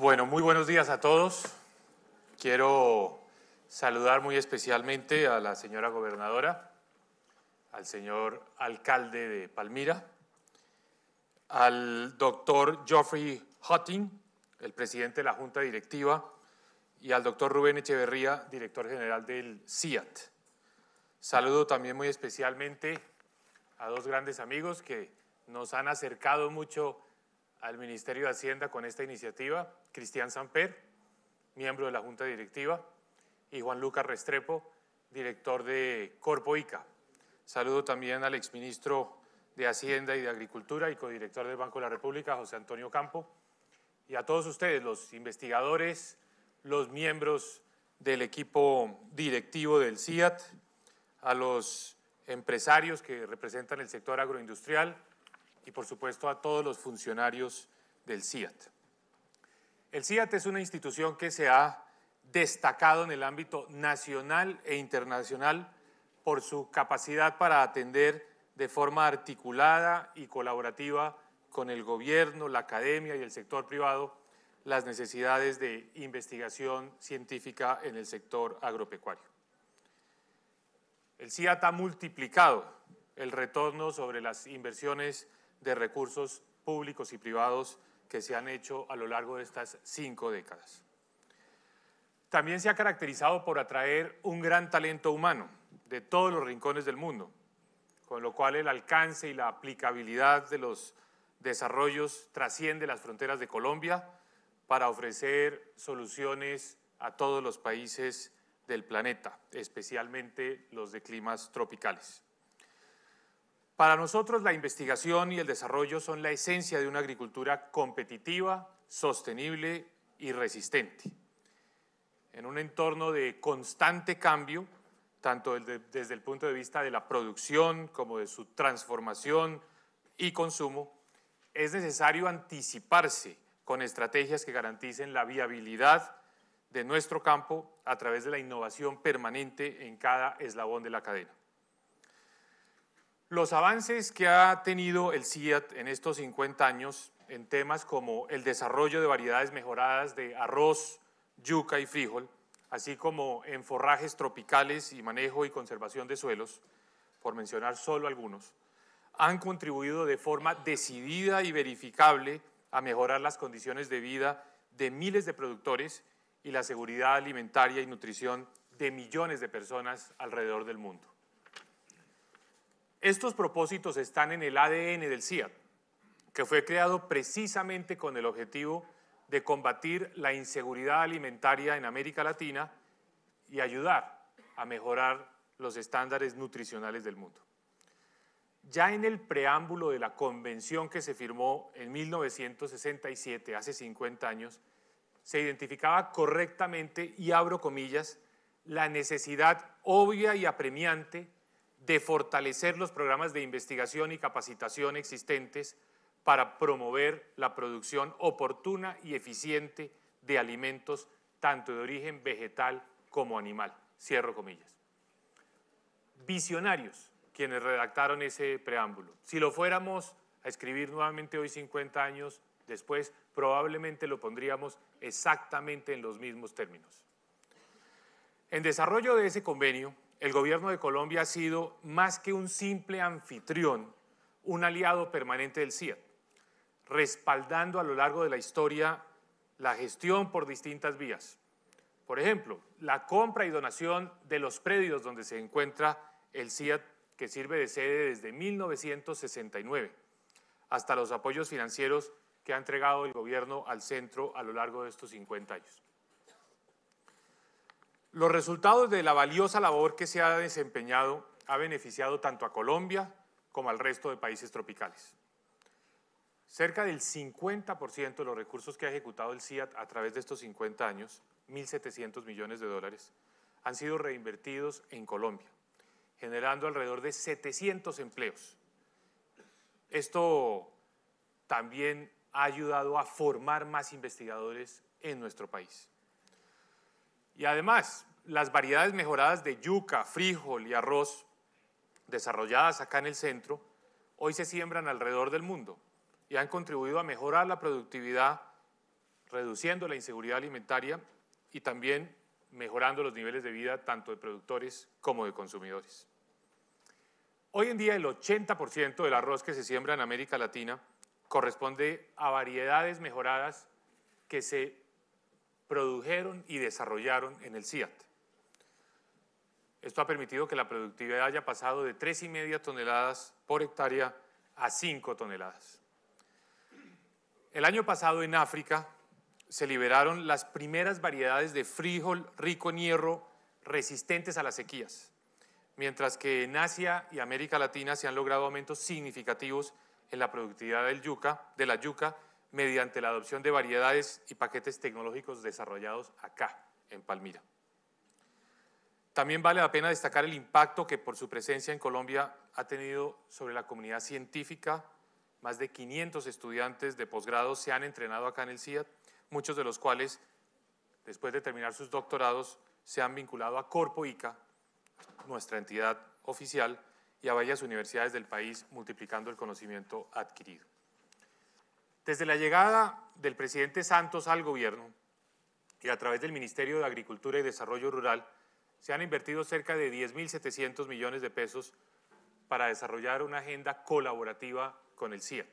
Bueno, muy buenos días a todos. Quiero saludar muy especialmente a la señora gobernadora, al señor alcalde de Palmira, al doctor Geoffrey Hotting, el presidente de la Junta Directiva, y al doctor Rubén Echeverría, director general del CIAT. Saludo también muy especialmente a dos grandes amigos que nos han acercado mucho al Ministerio de Hacienda con esta iniciativa, Cristian Samper, miembro de la Junta Directiva, y Juan Lucas Restrepo, director de Corpo ICA. Saludo también al exministro de Hacienda y de Agricultura y codirector del Banco de la República, José Antonio Campo, y a todos ustedes, los investigadores, los miembros del equipo directivo del CIAT, a los empresarios que representan el sector agroindustrial, y por supuesto a todos los funcionarios del CIAT. El CIAT es una institución que se ha destacado en el ámbito nacional e internacional por su capacidad para atender de forma articulada y colaborativa con el gobierno, la academia y el sector privado las necesidades de investigación científica en el sector agropecuario. El CIAT ha multiplicado el retorno sobre las inversiones de recursos públicos y privados que se han hecho a lo largo de estas cinco décadas. También se ha caracterizado por atraer un gran talento humano de todos los rincones del mundo, con lo cual el alcance y la aplicabilidad de los desarrollos trasciende las fronteras de Colombia para ofrecer soluciones a todos los países del planeta, especialmente los de climas tropicales. Para nosotros la investigación y el desarrollo son la esencia de una agricultura competitiva, sostenible y resistente. En un entorno de constante cambio, tanto desde, el punto de vista de la producción como de su transformación y consumo, es necesario anticiparse con estrategias que garanticen la viabilidad de nuestro campo a través de la innovación permanente en cada eslabón de la cadena. Los avances que ha tenido el CIAT en estos 50 años en temas como el desarrollo de variedades mejoradas de arroz, yuca y frijol, así como en forrajes tropicales y manejo y conservación de suelos, por mencionar solo algunos, han contribuido de forma decidida y verificable a mejorar las condiciones de vida de miles de productores y la seguridad alimentaria y nutrición de millones de personas alrededor del mundo. Estos propósitos están en el ADN del Ciat, que fue creado precisamente con el objetivo de combatir la inseguridad alimentaria en América Latina y ayudar a mejorar los estándares nutricionales del mundo. Ya en el preámbulo de la convención que se firmó en 1967, hace 50 años, se identificaba correctamente, y abro comillas, la necesidad obvia y apremiante de fortalecer los programas de investigación y capacitación existentes para promover la producción oportuna y eficiente de alimentos tanto de origen vegetal como animal. Cierro comillas. Visionarios quienes redactaron ese preámbulo. Si lo fuéramos a escribir nuevamente hoy 50 años después, probablemente lo pondríamos exactamente en los mismos términos. En desarrollo de ese convenio, el gobierno de Colombia ha sido más que un simple anfitrión, un aliado permanente del CIAT, respaldando a lo largo de la historia la gestión por distintas vías. Por ejemplo, la compra y donación de los predios donde se encuentra el CIAT, que sirve de sede desde 1969, hasta los apoyos financieros que ha entregado el gobierno al centro a lo largo de estos 50 años. Los resultados de la valiosa labor que se ha desempeñado ha beneficiado tanto a Colombia como al resto de países tropicales. Cerca del 50% de los recursos que ha ejecutado el CIAT a través de estos 50 años, 1.700 millones de dólares, han sido reinvertidos en Colombia, generando alrededor de 700 empleos. Esto también ha ayudado a formar más investigadores en nuestro país. Y además, las variedades mejoradas de yuca, frijol y arroz desarrolladas acá en el centro, hoy se siembran alrededor del mundo y han contribuido a mejorar la productividad, reduciendo la inseguridad alimentaria y también mejorando los niveles de vida tanto de productores como de consumidores. Hoy en día el 80% del arroz que se siembra en América Latina corresponde a variedades mejoradas que se produjeron y desarrollaron en el CIAT. Esto ha permitido que la productividad haya pasado de 3,5 toneladas por hectárea a 5 toneladas. El año pasado en África se liberaron las primeras variedades de frijol rico en hierro resistentes a las sequías, mientras que en Asia y América Latina se han logrado aumentos significativos en la productividad del yuca, de la yuca mediante la adopción de variedades y paquetes tecnológicos desarrollados acá, en Palmira. También vale la pena destacar el impacto que por su presencia en Colombia ha tenido sobre la comunidad científica. Más de 500 estudiantes de posgrado se han entrenado acá en el CIAT, muchos de los cuales, después de terminar sus doctorados, se han vinculado a Corpo ICA, nuestra entidad oficial, y a varias universidades del país, multiplicando el conocimiento adquirido. Desde la llegada del presidente Santos al gobierno y a través del Ministerio de Agricultura y Desarrollo Rural, se han invertido cerca de 10.700 millones de pesos para desarrollar una agenda colaborativa con el CIAT.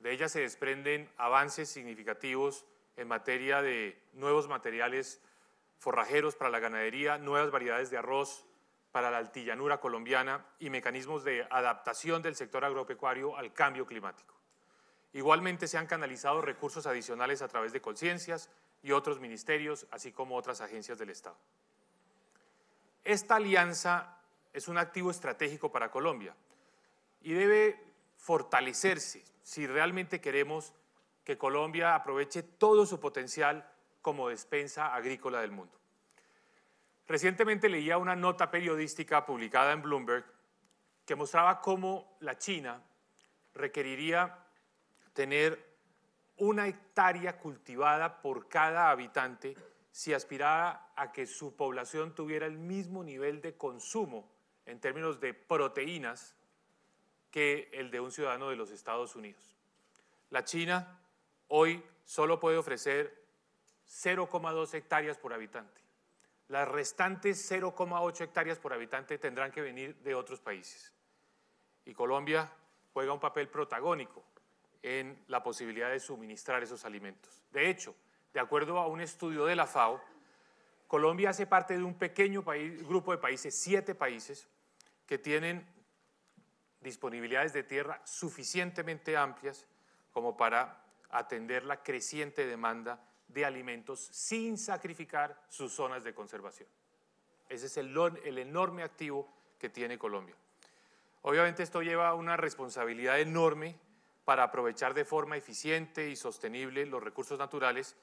De ella se desprenden avances significativos en materia de nuevos materiales forrajeros para la ganadería, nuevas variedades de arroz para la altillanura colombiana y mecanismos de adaptación del sector agropecuario al cambio climático. Igualmente se han canalizado recursos adicionales a través de conciencias y otros ministerios, así como otras agencias del Estado. Esta alianza es un activo estratégico para Colombia y debe fortalecerse si realmente queremos que Colombia aproveche todo su potencial como despensa agrícola del mundo. Recientemente leía una nota periodística publicada en Bloomberg que mostraba cómo la China requeriría tener una hectárea cultivada por cada habitante si aspiraba a que su población tuviera el mismo nivel de consumo en términos de proteínas que el de un ciudadano de los Estados Unidos. La China hoy solo puede ofrecer 0,2 hectáreas por habitante. Las restantes 0,8 hectáreas por habitante tendrán que venir de otros países. Y Colombia juega un papel protagónico en la posibilidad de suministrar esos alimentos. De hecho, de acuerdo a un estudio de la FAO, Colombia hace parte de un pequeño grupo de países, siete países, que tienen disponibilidades de tierra suficientemente amplias como para atender la creciente demanda de alimentos sin sacrificar sus zonas de conservación. Ese es el, el enorme activo que tiene Colombia. Obviamente esto lleva una responsabilidad enorme para aprovechar de forma eficiente y sostenible los recursos naturales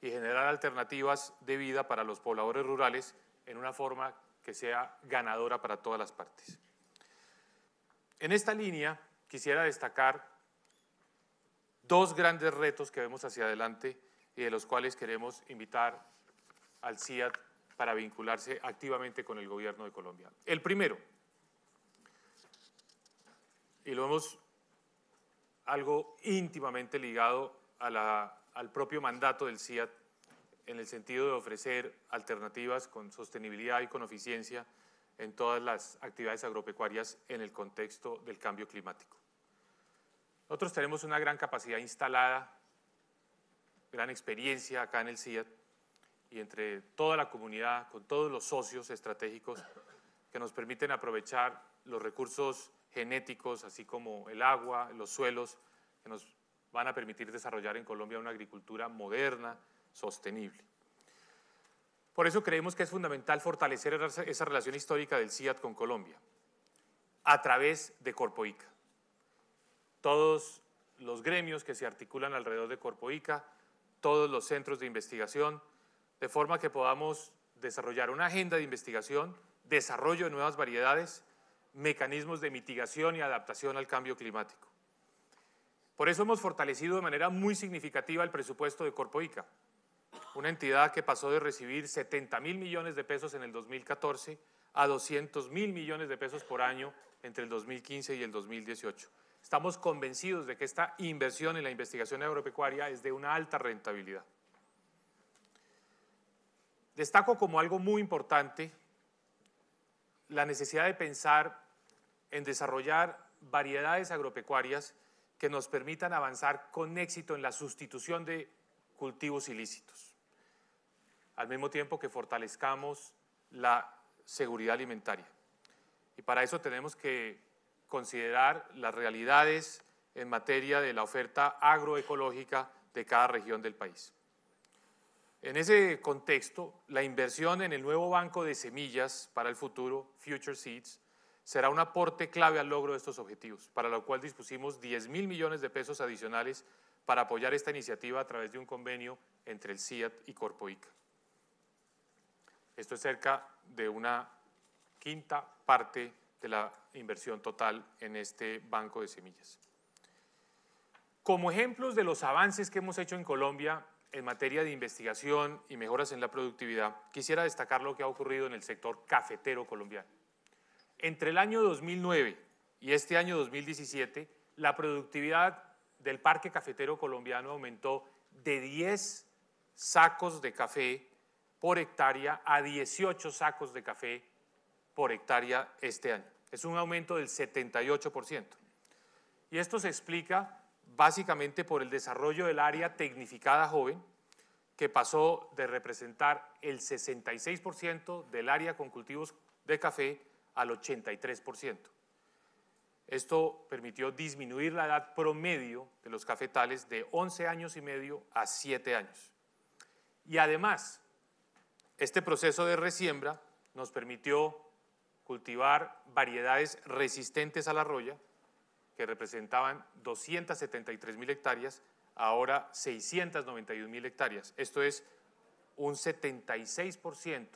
y generar alternativas de vida para los pobladores rurales en una forma que sea ganadora para todas las partes. En esta línea quisiera destacar dos grandes retos que vemos hacia adelante y de los cuales queremos invitar al CIAT para vincularse activamente con el gobierno de Colombia. El primero, y lo hemos algo íntimamente ligado al propio mandato del CIAT en el sentido de ofrecer alternativas con sostenibilidad y con eficiencia en todas las actividades agropecuarias en el contexto del cambio climático. Nosotros tenemos una gran capacidad instalada, gran experiencia acá en el CIAT y entre toda la comunidad, con todos los socios estratégicos que nos permiten aprovechar los recursos genéticos, así como el agua, los suelos, que nos van a permitir desarrollar en Colombia una agricultura moderna, sostenible. Por eso creemos que es fundamental fortalecer esa relación histórica del CIAT con Colombia a través de Corpoica. Todos los gremios que se articulan alrededor de Corpoica, todos los centros de investigación, de forma que podamos desarrollar una agenda de investigación, desarrollo de nuevas variedades mecanismos de mitigación y adaptación al cambio climático. Por eso hemos fortalecido de manera muy significativa el presupuesto de Corpoica, una entidad que pasó de recibir 70 mil millones de pesos en el 2014 a 200 mil millones de pesos por año entre el 2015 y el 2018. Estamos convencidos de que esta inversión en la investigación agropecuaria es de una alta rentabilidad. Destaco como algo muy importante la necesidad de pensar en desarrollar variedades agropecuarias que nos permitan avanzar con éxito en la sustitución de cultivos ilícitos, al mismo tiempo que fortalezcamos la seguridad alimentaria. Y para eso tenemos que considerar las realidades en materia de la oferta agroecológica de cada región del país. En ese contexto, la inversión en el nuevo banco de semillas para el futuro, Future Seeds, será un aporte clave al logro de estos objetivos, para lo cual dispusimos 10 mil millones de pesos adicionales para apoyar esta iniciativa a través de un convenio entre el CIAT y Corpoica. Esto es cerca de una quinta parte de la inversión total en este banco de semillas. Como ejemplos de los avances que hemos hecho en Colombia en materia de investigación y mejoras en la productividad, quisiera destacar lo que ha ocurrido en el sector cafetero colombiano. Entre el año 2009 y este año 2017, la productividad del parque cafetero colombiano aumentó de 10 sacos de café por hectárea a 18 sacos de café por hectárea este año. Es un aumento del 78%. Y esto se explica básicamente por el desarrollo del área tecnificada joven, que pasó de representar el 66% del área con cultivos de café al 83%. Esto permitió disminuir la edad promedio de los cafetales de 11 años y medio a 7 años. Y además, este proceso de resiembra nos permitió cultivar variedades resistentes a la roya, que representaban 273 mil hectáreas, ahora 691 mil hectáreas. Esto es un 76%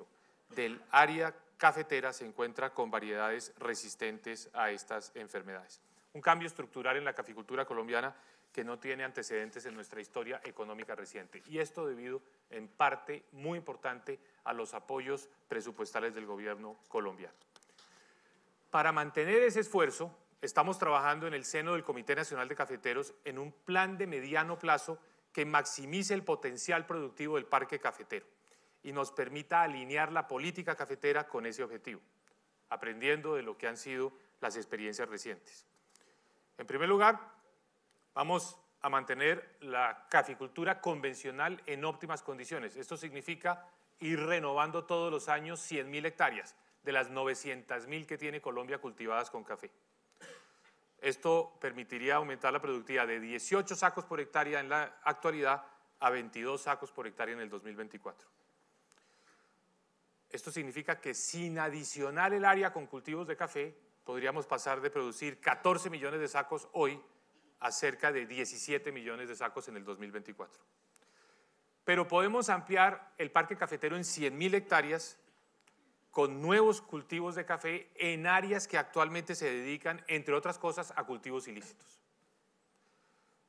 del área cafetera se encuentra con variedades resistentes a estas enfermedades. Un cambio estructural en la caficultura colombiana que no tiene antecedentes en nuestra historia económica reciente. Y esto debido en parte muy importante a los apoyos presupuestales del gobierno colombiano. Para mantener ese esfuerzo, estamos trabajando en el seno del Comité Nacional de Cafeteros en un plan de mediano plazo que maximice el potencial productivo del parque cafetero y nos permita alinear la política cafetera con ese objetivo, aprendiendo de lo que han sido las experiencias recientes. En primer lugar, vamos a mantener la caficultura convencional en óptimas condiciones. Esto significa ir renovando todos los años 100.000 hectáreas de las 900.000 que tiene Colombia cultivadas con café. Esto permitiría aumentar la productividad de 18 sacos por hectárea en la actualidad a 22 sacos por hectárea en el 2024. Esto significa que sin adicionar el área con cultivos de café, podríamos pasar de producir 14 millones de sacos hoy a cerca de 17 millones de sacos en el 2024. Pero podemos ampliar el parque cafetero en 100.000 hectáreas con nuevos cultivos de café en áreas que actualmente se dedican, entre otras cosas, a cultivos ilícitos.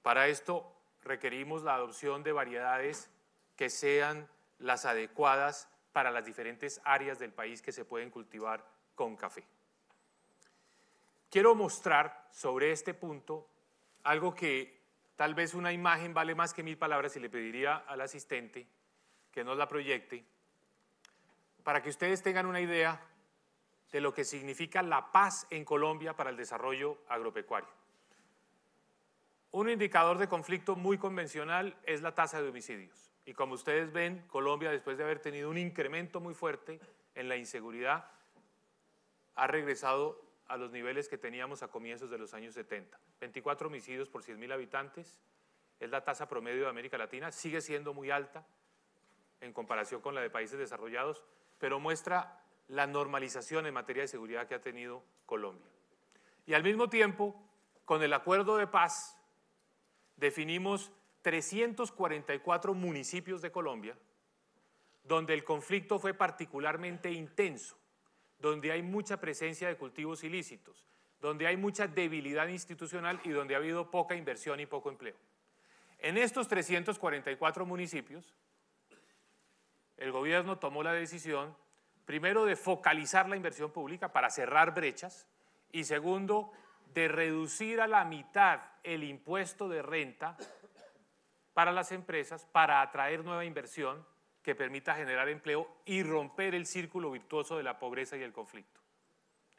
Para esto requerimos la adopción de variedades que sean las adecuadas para las diferentes áreas del país que se pueden cultivar con café. Quiero mostrar sobre este punto algo que tal vez una imagen vale más que mil palabras y le pediría al asistente que nos la proyecte para que ustedes tengan una idea de lo que significa la paz en Colombia para el desarrollo agropecuario. Un indicador de conflicto muy convencional es la tasa de homicidios. Y como ustedes ven, Colombia, después de haber tenido un incremento muy fuerte en la inseguridad, ha regresado a los niveles que teníamos a comienzos de los años 70. 24 homicidios por 100.000 habitantes es la tasa promedio de América Latina, sigue siendo muy alta en comparación con la de países desarrollados, pero muestra la normalización en materia de seguridad que ha tenido Colombia. Y al mismo tiempo, con el acuerdo de paz, definimos 344 municipios de Colombia donde el conflicto fue particularmente intenso, donde hay mucha presencia de cultivos ilícitos, donde hay mucha debilidad institucional y donde ha habido poca inversión y poco empleo. En estos 344 municipios, el gobierno tomó la decisión, primero, de focalizar la inversión pública para cerrar brechas y segundo, de reducir a la mitad el impuesto de renta para las empresas para atraer nueva inversión que permita generar empleo y romper el círculo virtuoso de la pobreza y el conflicto.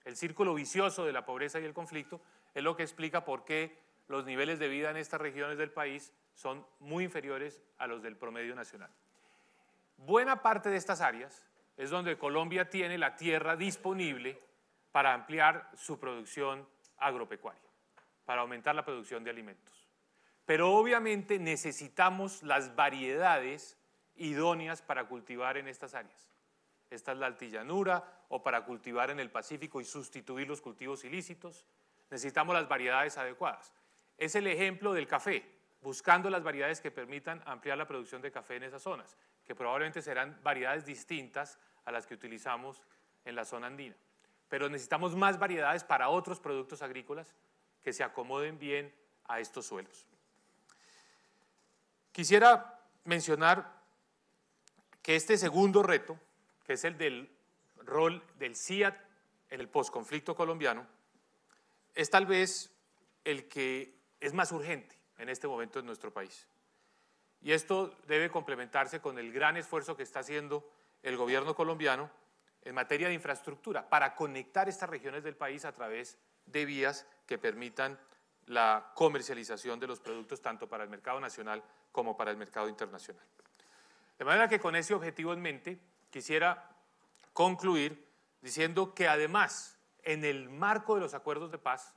El círculo vicioso de la pobreza y el conflicto es lo que explica por qué los niveles de vida en estas regiones del país son muy inferiores a los del promedio nacional. Buena parte de estas áreas es donde Colombia tiene la tierra disponible para ampliar su producción agropecuaria, para aumentar la producción de alimentos. Pero obviamente necesitamos las variedades idóneas para cultivar en estas áreas. Esta es la altillanura o para cultivar en el Pacífico y sustituir los cultivos ilícitos. Necesitamos las variedades adecuadas. Es el ejemplo del café, buscando las variedades que permitan ampliar la producción de café en esas zonas que probablemente serán variedades distintas a las que utilizamos en la zona andina. Pero necesitamos más variedades para otros productos agrícolas que se acomoden bien a estos suelos. Quisiera mencionar que este segundo reto, que es el del rol del CIAT en el posconflicto colombiano, es tal vez el que es más urgente en este momento en nuestro país. Y esto debe complementarse con el gran esfuerzo que está haciendo el gobierno colombiano en materia de infraestructura para conectar estas regiones del país a través de vías que permitan la comercialización de los productos tanto para el mercado nacional como para el mercado internacional. De manera que con ese objetivo en mente quisiera concluir diciendo que además en el marco de los acuerdos de paz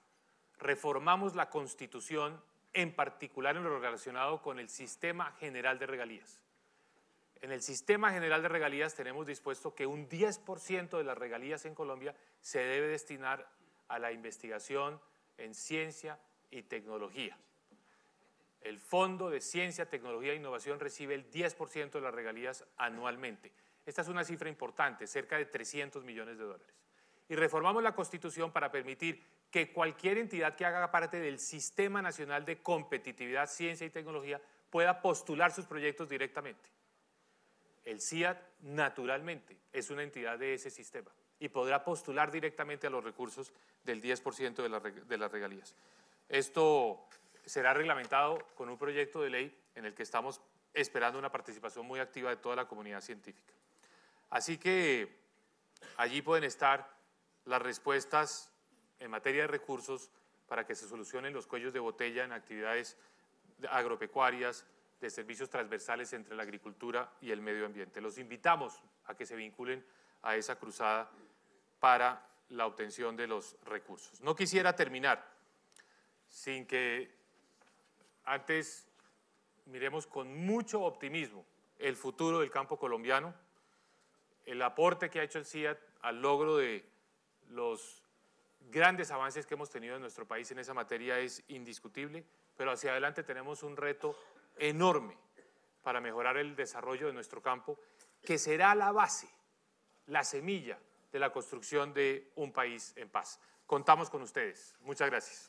reformamos la constitución en particular en lo relacionado con el sistema general de regalías. En el sistema general de regalías tenemos dispuesto que un 10% de las regalías en Colombia se debe destinar a la investigación en ciencia y tecnología. El Fondo de Ciencia, Tecnología e Innovación recibe el 10% de las regalías anualmente. Esta es una cifra importante, cerca de 300 millones de dólares. Y reformamos la Constitución para permitir que cualquier entidad que haga parte del Sistema Nacional de Competitividad, Ciencia y Tecnología pueda postular sus proyectos directamente. El CIAT, naturalmente, es una entidad de ese sistema y podrá postular directamente a los recursos del 10% de, las regalías. Esto será reglamentado con un proyecto de ley en el que estamos esperando una participación muy activa de toda la comunidad científica. Así que allí pueden estar las respuestas en materia de recursos para que se solucionen los cuellos de botella en actividades agropecuarias, de servicios transversales entre la agricultura y el medio ambiente. Los invitamos a que se vinculen a esa cruzada para la obtención de los recursos. No quisiera terminar sin que antes miremos con mucho optimismo el futuro del campo colombiano, el aporte que ha hecho el CIAT al logro de los grandes avances que hemos tenido en nuestro país en esa materia es indiscutible, pero hacia adelante tenemos un reto enorme para mejorar el desarrollo de nuestro campo, que será la base, la semilla de la construcción de un país en paz. Contamos con ustedes. Muchas gracias.